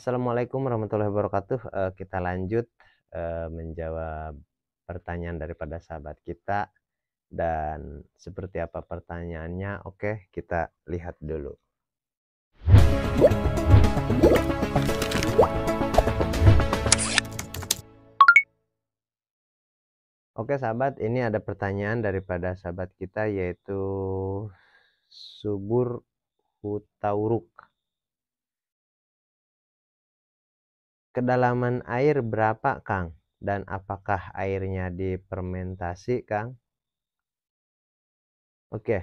Assalamualaikum warahmatullahi wabarakatuh. Uh, kita lanjut uh, menjawab pertanyaan daripada sahabat kita dan seperti apa pertanyaannya. Oke, kita lihat dulu. Oke sahabat, ini ada pertanyaan daripada sahabat kita yaitu subur hutauruk Kedalaman air berapa, Kang? Dan apakah airnya dipermentasi, Kang? Oke.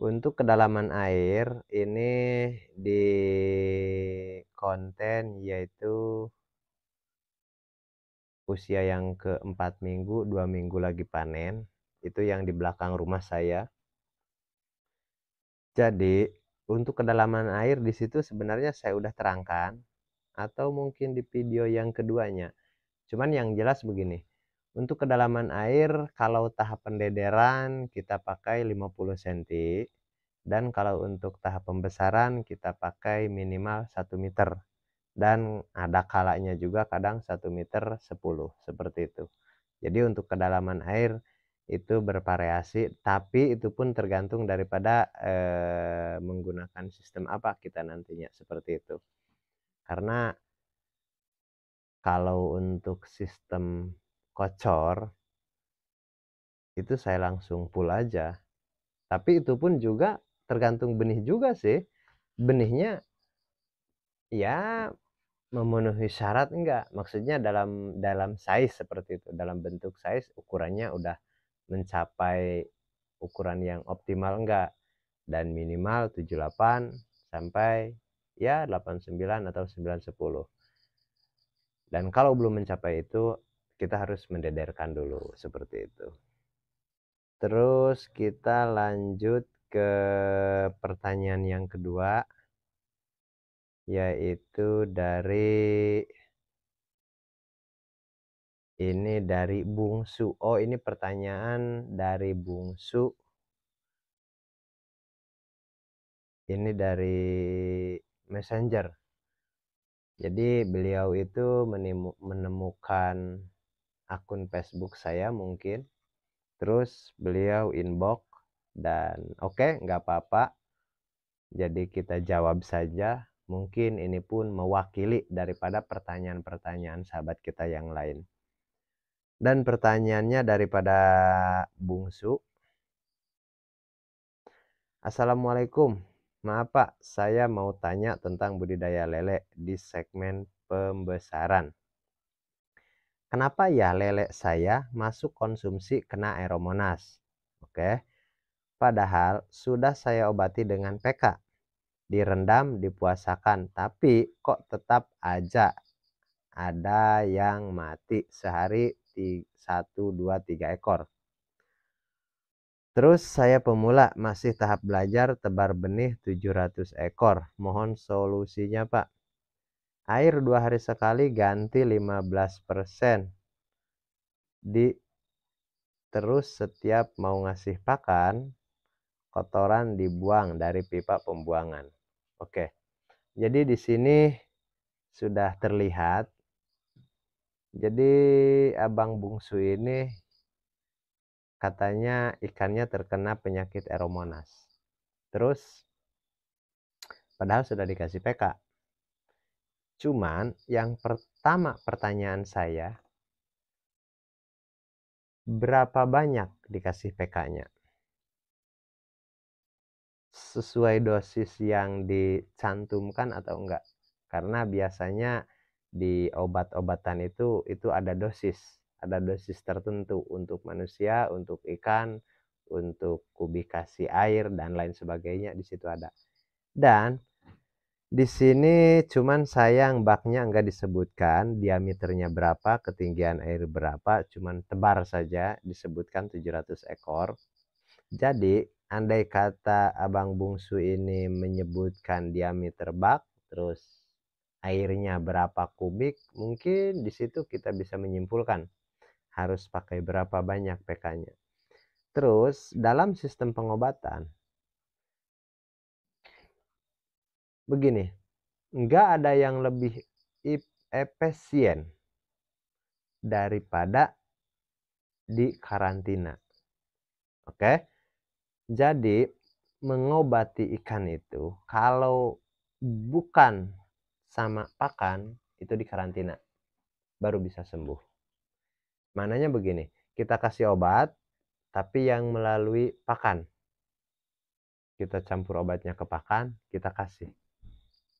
Untuk kedalaman air ini di konten yaitu usia yang keempat minggu, dua minggu lagi panen. Itu yang di belakang rumah saya. Jadi, untuk kedalaman air di situ sebenarnya saya udah terangkan atau mungkin di video yang keduanya. Cuman yang jelas begini, untuk kedalaman air kalau tahap pendederan kita pakai 50 cm dan kalau untuk tahap pembesaran kita pakai minimal 1 meter dan ada kalanya juga kadang 1 meter 10 seperti itu. Jadi untuk kedalaman air itu bervariasi tapi itu pun tergantung daripada eh, menggunakan sistem apa kita nantinya seperti itu karena kalau untuk sistem kocor itu saya langsung pull aja tapi itu pun juga tergantung benih juga sih benihnya ya memenuhi syarat enggak maksudnya dalam dalam size seperti itu dalam bentuk size ukurannya udah mencapai ukuran yang optimal enggak dan minimal 78 sampai ya 89 atau 910. Dan kalau belum mencapai itu, kita harus mendedarkan dulu seperti itu. Terus kita lanjut ke pertanyaan yang kedua yaitu dari ini dari bungsu. Oh, ini pertanyaan dari bungsu. Ini dari messenger jadi beliau itu menemukan akun Facebook saya mungkin terus beliau inbox dan oke okay, nggak apa-apa jadi kita jawab saja mungkin ini pun mewakili daripada pertanyaan-pertanyaan sahabat kita yang lain dan pertanyaannya daripada bungsu Assalamualaikum Maaf Pak, saya mau tanya tentang budidaya lele di segmen pembesaran. Kenapa ya lele saya masuk konsumsi kena aeromonas? Oke. Padahal sudah saya obati dengan PK. Direndam, dipuasakan, tapi kok tetap aja ada yang mati sehari 1, 2, 3 ekor. Terus saya pemula, masih tahap belajar tebar benih 700 ekor. Mohon solusinya Pak. Air dua hari sekali ganti 15% di terus setiap mau ngasih pakan kotoran dibuang dari pipa pembuangan. Oke. Jadi di sini sudah terlihat jadi abang bungsu ini katanya ikannya terkena penyakit eromonas. Terus padahal sudah dikasih PK. Cuman yang pertama pertanyaan saya berapa banyak dikasih PK-nya? Sesuai dosis yang dicantumkan atau enggak? Karena biasanya di obat-obatan itu itu ada dosis ada dosis tertentu untuk manusia, untuk ikan, untuk kubikasi air dan lain sebagainya di situ ada. Dan di sini cuman sayang baknya enggak disebutkan diameternya berapa, ketinggian air berapa, cuman tebar saja disebutkan 700 ekor. Jadi andai kata abang bungsu ini menyebutkan diameter bak terus airnya berapa kubik mungkin di situ kita bisa menyimpulkan harus pakai berapa banyak PK-nya. Terus dalam sistem pengobatan begini, nggak ada yang lebih efisien daripada di karantina. Oke. Jadi mengobati ikan itu kalau bukan sama pakan itu di karantina baru bisa sembuh mananya begini, kita kasih obat tapi yang melalui pakan. Kita campur obatnya ke pakan, kita kasih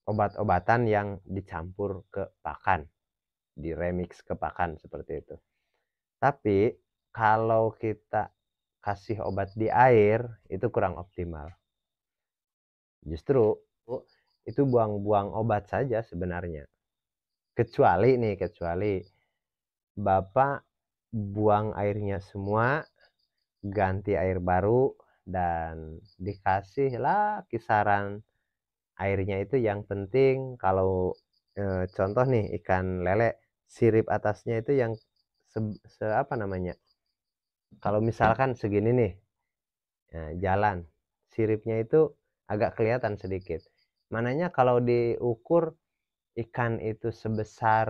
obat-obatan yang dicampur ke pakan, diremix ke pakan seperti itu. Tapi kalau kita kasih obat di air itu kurang optimal. Justru oh. itu buang-buang obat saja sebenarnya. Kecuali nih, kecuali Bapak buang airnya semua, ganti air baru dan dikasihlah kisaran airnya itu yang penting kalau e, contoh nih ikan lele sirip atasnya itu yang se, se apa namanya? Kalau misalkan segini nih nah, jalan siripnya itu agak kelihatan sedikit. Mananya kalau diukur ikan itu sebesar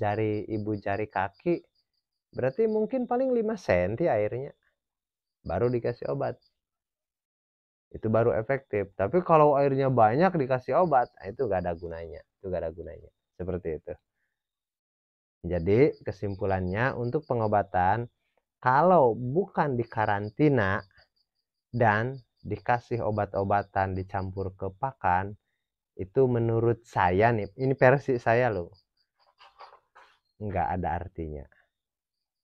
jari ibu jari kaki Berarti mungkin paling 5 cm airnya. Baru dikasih obat. Itu baru efektif. Tapi kalau airnya banyak dikasih obat, nah itu gak ada gunanya. Itu gak ada gunanya. Seperti itu. Jadi kesimpulannya untuk pengobatan, kalau bukan di karantina dan dikasih obat-obatan dicampur ke pakan, itu menurut saya nih, ini versi saya loh, nggak ada artinya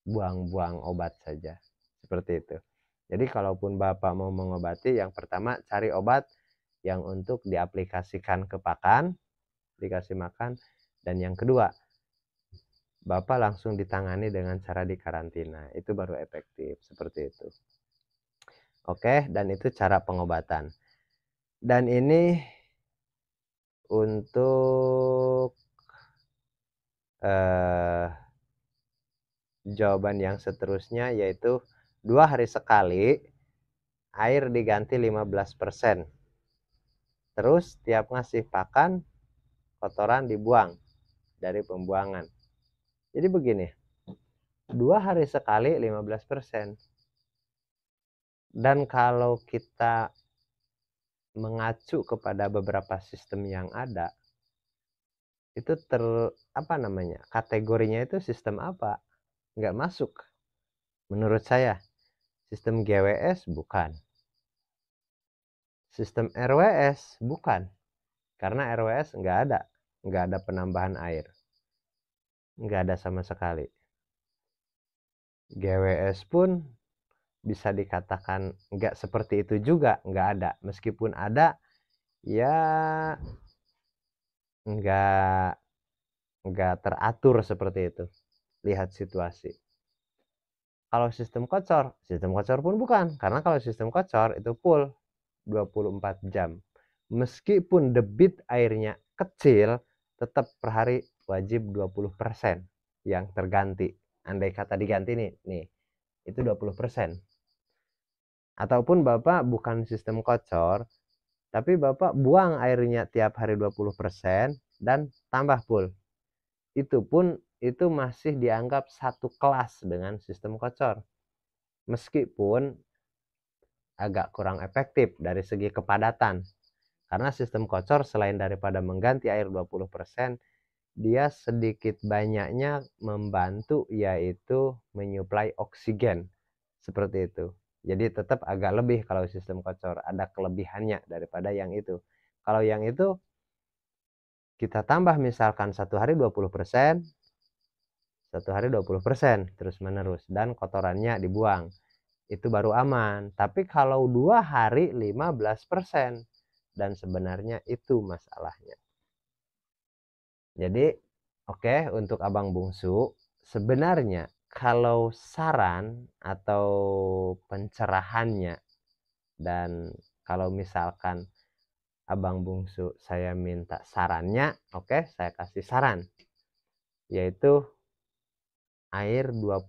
buang-buang obat saja seperti itu jadi kalaupun bapak mau mengobati yang pertama cari obat yang untuk diaplikasikan ke pakan dikasih makan dan yang kedua bapak langsung ditangani dengan cara dikarantina itu baru efektif seperti itu oke dan itu cara pengobatan dan ini untuk eh, jawaban yang seterusnya yaitu dua hari sekali air diganti 15%. Terus tiap ngasih pakan kotoran dibuang dari pembuangan. Jadi begini, dua hari sekali 15%. Dan kalau kita mengacu kepada beberapa sistem yang ada, itu ter apa namanya? Kategorinya itu sistem apa? nggak masuk. Menurut saya, sistem GWS bukan. Sistem RWS bukan. Karena RWS nggak ada. Nggak ada penambahan air. Nggak ada sama sekali. GWS pun bisa dikatakan nggak seperti itu juga. Nggak ada. Meskipun ada, ya nggak nggak teratur seperti itu lihat situasi. Kalau sistem kocor, sistem kocor pun bukan. Karena kalau sistem kocor itu full 24 jam. Meskipun debit airnya kecil, tetap per hari wajib 20% yang terganti. Andai kata diganti nih, nih itu 20%. Ataupun Bapak bukan sistem kocor, tapi Bapak buang airnya tiap hari 20% dan tambah full itu pun itu masih dianggap satu kelas dengan sistem kocor. Meskipun agak kurang efektif dari segi kepadatan. Karena sistem kocor selain daripada mengganti air 20%, dia sedikit banyaknya membantu yaitu menyuplai oksigen. Seperti itu. Jadi tetap agak lebih kalau sistem kocor, ada kelebihannya daripada yang itu. Kalau yang itu kita tambah misalkan satu hari 20%, satu hari 20% terus menerus dan kotorannya dibuang. Itu baru aman. Tapi kalau dua hari 15% dan sebenarnya itu masalahnya. Jadi oke okay, untuk abang bungsu sebenarnya kalau saran atau pencerahannya dan kalau misalkan abang bungsu saya minta sarannya oke saya kasih saran yaitu air 20%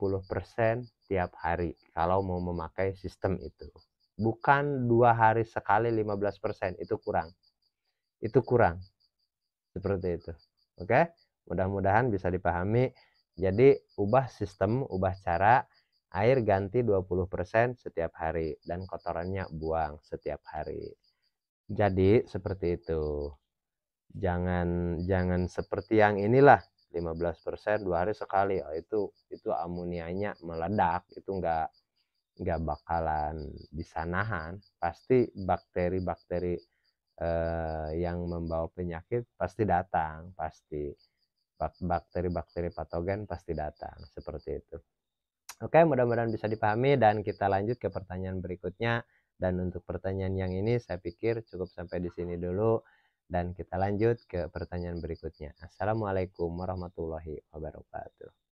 tiap hari kalau mau memakai sistem itu bukan dua hari sekali 15% itu kurang itu kurang seperti itu oke mudah-mudahan bisa dipahami jadi ubah sistem ubah cara air ganti 20% setiap hari dan kotorannya buang setiap hari jadi seperti itu. Jangan jangan seperti yang inilah 15% dua hari sekali. Oh, itu itu amonianya meledak, itu enggak nggak bakalan bisa nahan pasti bakteri-bakteri eh, yang membawa penyakit pasti datang pasti bakteri-bakteri patogen pasti datang seperti itu oke mudah-mudahan bisa dipahami dan kita lanjut ke pertanyaan berikutnya dan untuk pertanyaan yang ini saya pikir cukup sampai di sini dulu dan kita lanjut ke pertanyaan berikutnya. Assalamualaikum warahmatullahi wabarakatuh.